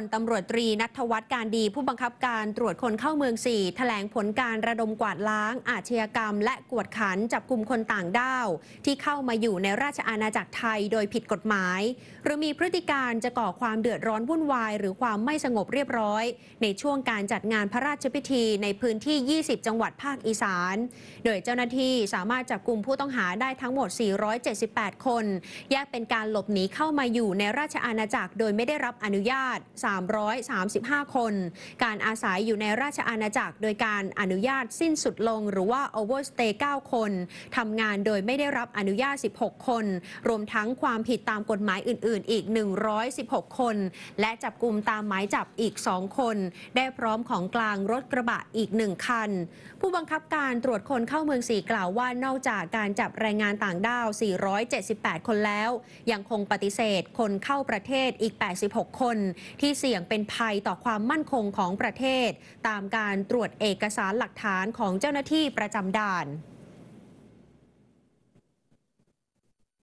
ลตำรวจตรีนัทวัฒน์การดี ผู้บังคับการตรวจคนเข้าเมือง่แถลงผลการระดมกวาดล้าง อาชญากรรม และกวดขัน จับกลุ่มคนต่างด้าว ที่เข้ามาอยู่ในราชอาณาจักรไทยโดยผิดกฎหมาย หรือมีพฤติการจะก่อความเดือดร้อนวุ่นวาย หรือความไม่สงบเรียบร้อย ในช่วงการจัดงานพระราชพิธีในพื้นที่ 20 จังหวัดภาคอีสาน โดยเจ้าหน้าที่สามารถจับกลุ่มผู้ต้องหาได้ทั้งหมด 478 คน แยกเป็นการหลบหนีเข้ามาอยู่ในราชอาณาจักร โดยไม่ได้รับอนุญาต3,335 คน การอาศัยอยู่ในราชอาณาจักรโดยการอนุญาตสิ้นสุดลงหรือว่า overstay 9คน ทำงานโดยไม่ได้รับอนุญาต 16 คน รวมทั้งความผิดตามกฎหมายอื่นๆอีก 116 คน และจับกลุ่มตามหมายจับอีก 2 คน ได้พร้อมของกลางรถกระบะอีก 1 คัน ผู้บังคับการตรวจคนเข้าเมืองสีกล่าวว่านอกจากการจับแรงงานต่างด้าว 478 คนแล้ว ยังคงปฏิเสธคนเข้าประเทศอีก 86 คนที่เสี่ยงเป็นภัยต่อความมั่นคงของประเทศ ตามการตรวจเอกสารหลักฐานของเจ้าหน้าที่ประจำด่าน